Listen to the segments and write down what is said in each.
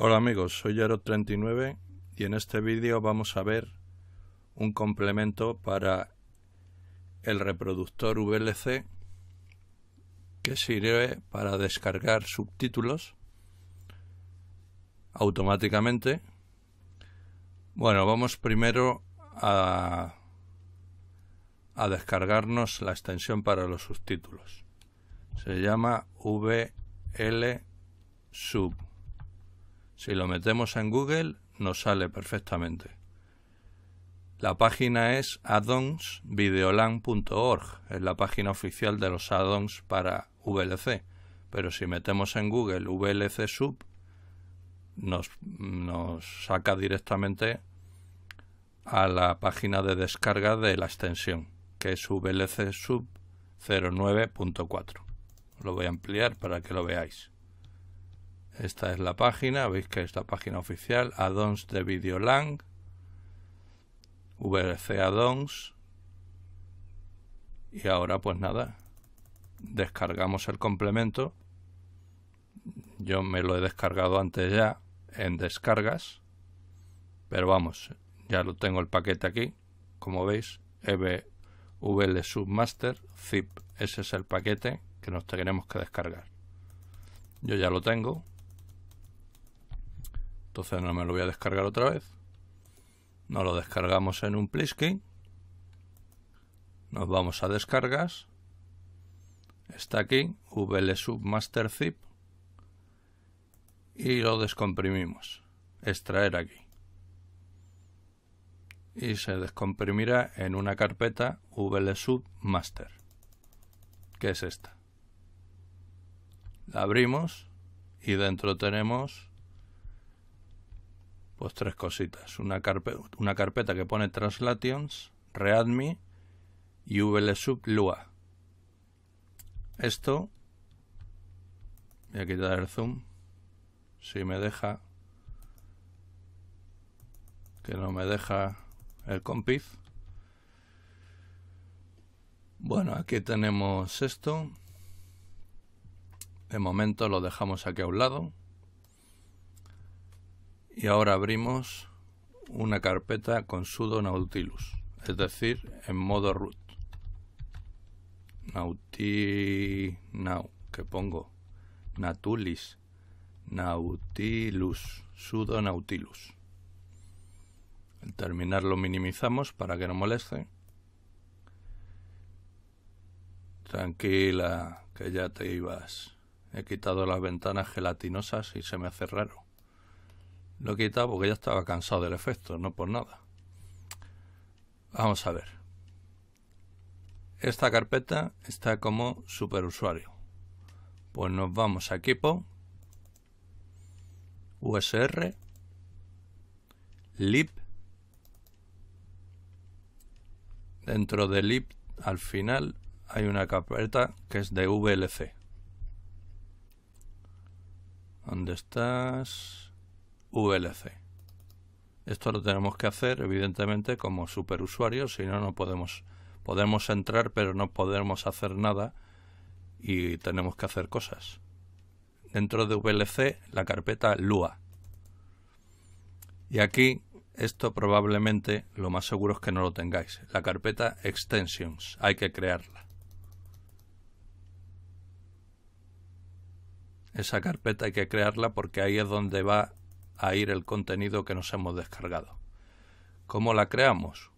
Hola amigos, soy Yaro39 y en este vídeo vamos a ver un complemento para el reproductor VLC que sirve para descargar subtítulos automáticamente. Bueno, vamos primero a, a descargarnos la extensión para los subtítulos. Se llama VLSub. sub si lo metemos en Google nos sale perfectamente. La página es addonsvideolan.org, es la página oficial de los addons para VLC, pero si metemos en Google VLC sub nos, nos saca directamente a la página de descarga de la extensión, que es VLC sub 09.4. Lo voy a ampliar para que lo veáis. Esta es la página, veis que es la página oficial, addons de Videolang, VLC addons. Y ahora pues nada, descargamos el complemento. Yo me lo he descargado antes ya en descargas, pero vamos, ya lo tengo el paquete aquí, como veis, EBVL Submaster zip, ese es el paquete que nos tenemos que descargar. Yo ya lo tengo, entonces no me lo voy a descargar otra vez. no lo descargamos en un Pliskin. Nos vamos a descargas. Está aquí, Master zip. Y lo descomprimimos. Extraer aquí. Y se descomprimirá en una carpeta Master, Que es esta. La abrimos y dentro tenemos pues tres cositas. Una, carpeta que pone translations, readme y Lua. Esto, voy a quitar el zoom, si me deja, que no me deja el compif. Bueno, aquí tenemos esto. De momento lo dejamos aquí a un lado y ahora abrimos una carpeta con sudo nautilus, es decir, en modo root. Nauti now, que pongo natulis, nautilus, sudo nautilus. Al terminar lo minimizamos para que no moleste. Tranquila, que ya te ibas. He quitado las ventanas gelatinosas y se me hace raro. Lo quitaba porque ya estaba cansado del efecto, no por nada. Vamos a ver. Esta carpeta está como superusuario. Pues nos vamos a equipo, USR, lib. Dentro de lib al final hay una carpeta que es de VLC. ¿Dónde estás? VLC. Esto lo tenemos que hacer, evidentemente, como superusuario, si no, no podemos, podemos entrar, pero no podemos hacer nada y tenemos que hacer cosas. Dentro de VLC, la carpeta Lua. Y aquí, esto probablemente, lo más seguro es que no lo tengáis. La carpeta Extensions, hay que crearla. Esa carpeta hay que crearla porque ahí es donde va a ir el contenido que nos hemos descargado. ¿Cómo la creamos?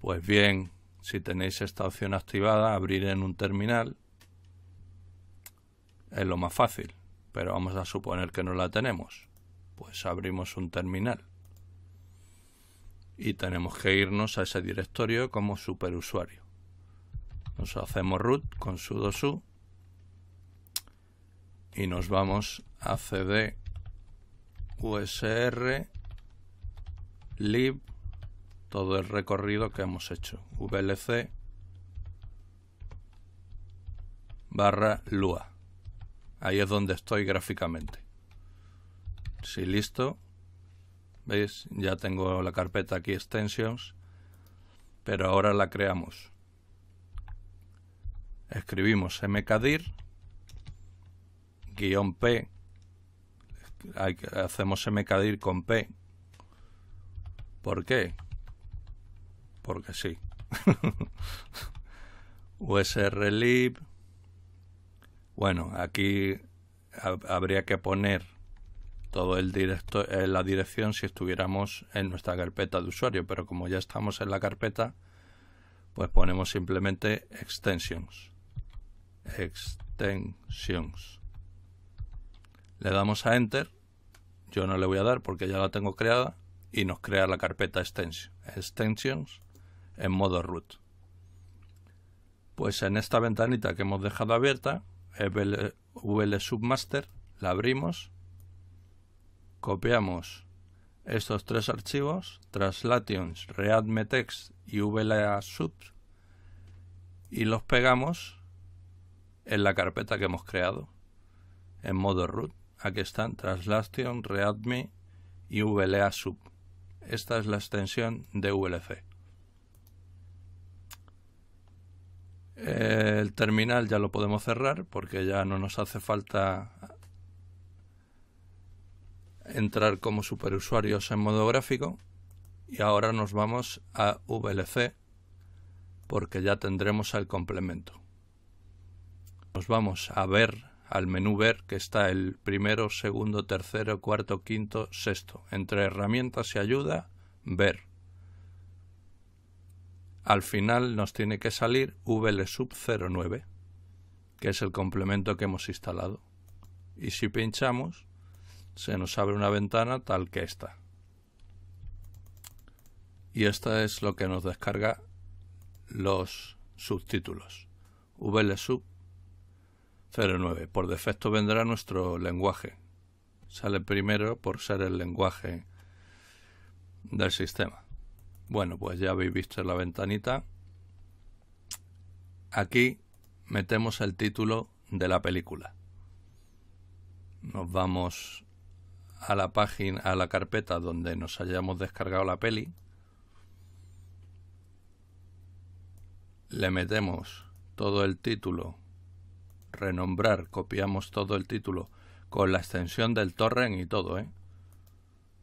Pues bien, si tenéis esta opción activada, abrir en un terminal es lo más fácil, pero vamos a suponer que no la tenemos. Pues abrimos un terminal y tenemos que irnos a ese directorio como superusuario. Nos hacemos root con sudo su y nos vamos a cd usr lib todo el recorrido que hemos hecho vlc barra lua ahí es donde estoy gráficamente si listo veis ya tengo la carpeta aquí extensions pero ahora la creamos escribimos mkdir guión p hacemos mkdir con p. ¿Por qué? Porque sí. usrlib. Bueno, aquí habría que poner todo el directo, eh, la dirección si estuviéramos en nuestra carpeta de usuario, pero como ya estamos en la carpeta, pues ponemos simplemente extensions. Extensions. Le damos a Enter. Yo no le voy a dar porque ya la tengo creada. Y nos crea la carpeta Extensions en modo root. Pues en esta ventanita que hemos dejado abierta, VL, Submaster, la abrimos. Copiamos estos tres archivos, Translations, Readmetext y VLA Sub, y los pegamos en la carpeta que hemos creado en modo root aquí están Translation, Readme y VLA Sub. Esta es la extensión de VLC. El terminal ya lo podemos cerrar porque ya no nos hace falta entrar como superusuarios en modo gráfico. Y ahora nos vamos a VLC porque ya tendremos el complemento. Nos vamos a ver al menú Ver que está el primero, segundo, tercero, cuarto, quinto, sexto. Entre herramientas y ayuda, Ver. Al final nos tiene que salir VLSub09, que es el complemento que hemos instalado. Y si pinchamos, se nos abre una ventana tal que esta. Y esta es lo que nos descarga los subtítulos. VLSub 09. Por defecto vendrá nuestro lenguaje. Sale primero por ser el lenguaje del sistema. Bueno, pues ya habéis visto la ventanita. Aquí metemos el título de la película. Nos vamos a la página, a la carpeta donde nos hayamos descargado la peli. Le metemos todo el título renombrar, copiamos todo el título con la extensión del torrent y todo, ¿eh?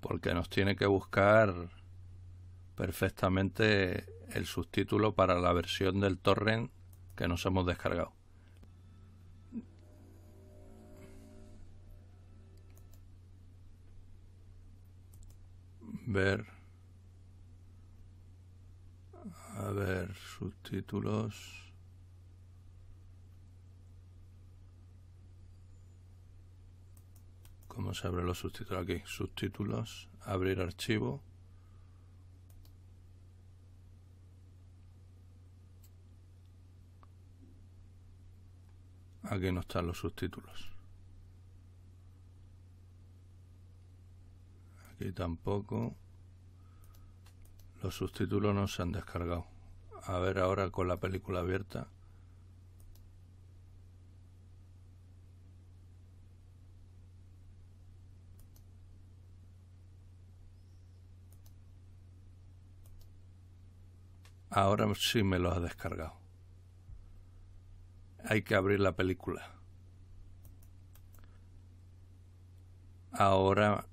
Porque nos tiene que buscar perfectamente el subtítulo para la versión del torrent que nos hemos descargado. Ver. A ver, subtítulos. Vamos a abrir los subtítulos aquí? Subtítulos, abrir archivo. Aquí no están los subtítulos. Aquí tampoco. Los subtítulos no se han descargado. A ver ahora con la película abierta. Ahora sí me los ha descargado. Hay que abrir la película. Ahora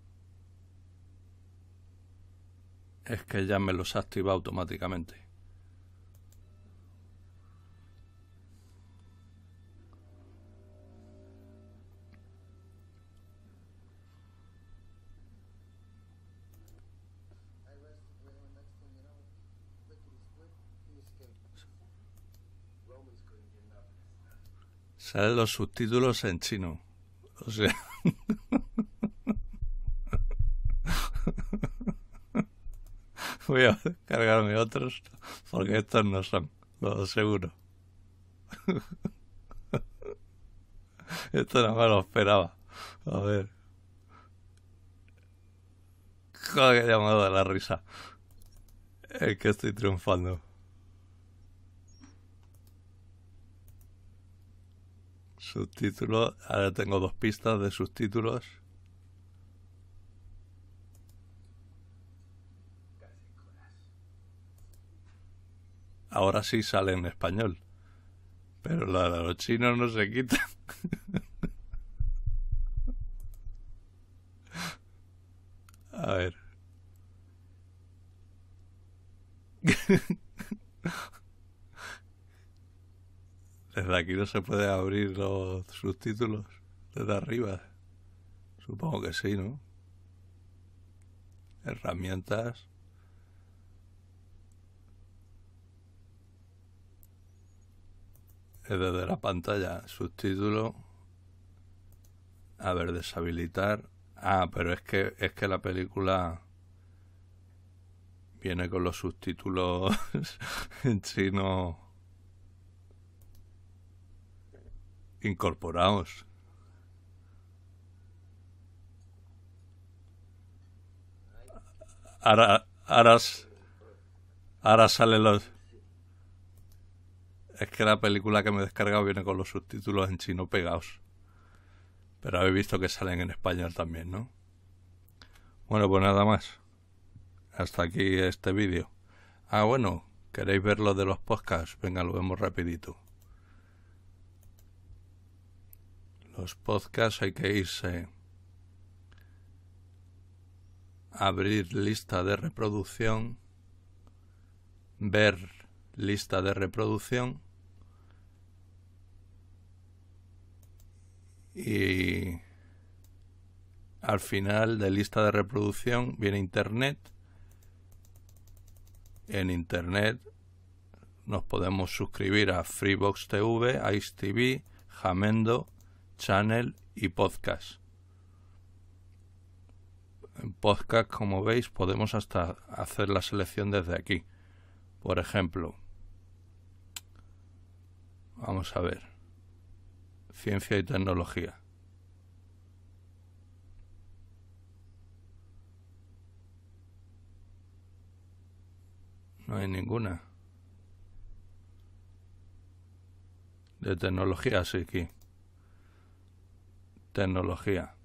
es que ya me los activa automáticamente. Salen los subtítulos en chino. O sea. Voy a cargarme otros porque estos no son, lo seguro. Esto no me lo esperaba. A ver. Joder, que llamado de la risa. Es que estoy triunfando. Subtítulo. Ahora tengo dos pistas de subtítulos. Ahora sí sale en español. Pero la de los chinos no se quitan. A ver. Desde aquí no se puede abrir los subtítulos. Desde arriba. Supongo que sí, ¿no? Herramientas. Es Desde la pantalla, subtítulo. A ver, deshabilitar. Ah, pero es que, es que la película viene con los subtítulos en chino ...incorporados. Ahora, ahora, ahora sale los... Es que la película que me he descargado viene con los subtítulos en chino pegados. Pero habéis visto que salen en español también, ¿no? Bueno, pues nada más. Hasta aquí este vídeo. Ah, bueno, ¿queréis ver lo de los podcasts? Venga, lo vemos rapidito. los podcasts hay que irse abrir lista de reproducción, ver lista de reproducción y al final de lista de reproducción viene internet. En internet nos podemos suscribir a Freebox TV, Ice TV, Jamendo, channel y podcast. En podcast, como veis, podemos hasta hacer la selección desde aquí. Por ejemplo, vamos a ver, ciencia y tecnología. No hay ninguna. De tecnología, sí, aquí. Tecnología.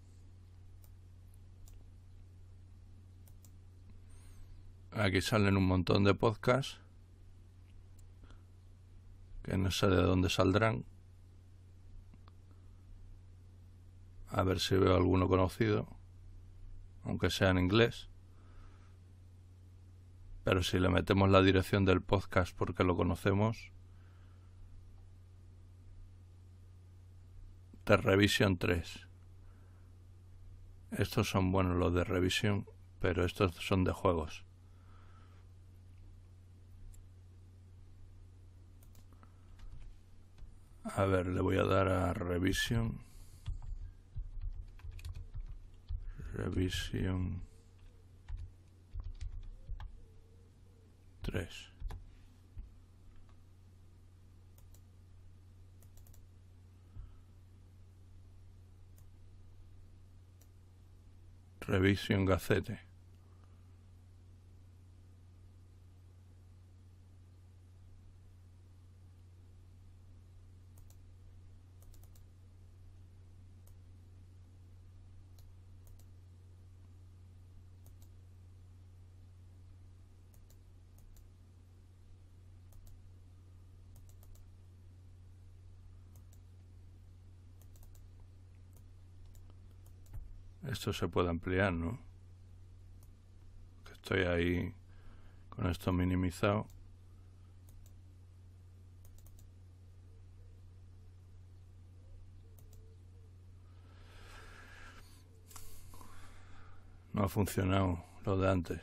Aquí salen un montón de podcasts que no sé de dónde saldrán. A ver si veo alguno conocido, aunque sea en inglés. Pero si le metemos la dirección del podcast porque lo conocemos, Revisión Revision 3. Estos son buenos los de Revisión, pero estos son de juegos. A ver, le voy a dar a revisión. Revisión 3. Revisión Gacete. esto se puede ampliar, ¿no? estoy ahí con esto minimizado. No ha funcionado lo de antes.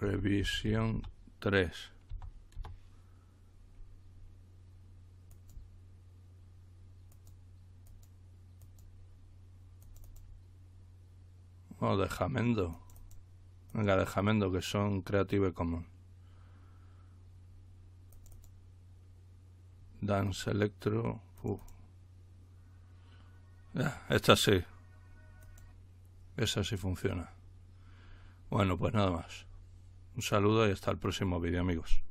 Revisión 3. O oh, de Jamendo. Venga, de Jamendo, que son Creative común. Dance Electro. Ya, esta sí. Esa sí funciona. Bueno, pues nada más. Un saludo y hasta el próximo vídeo, amigos.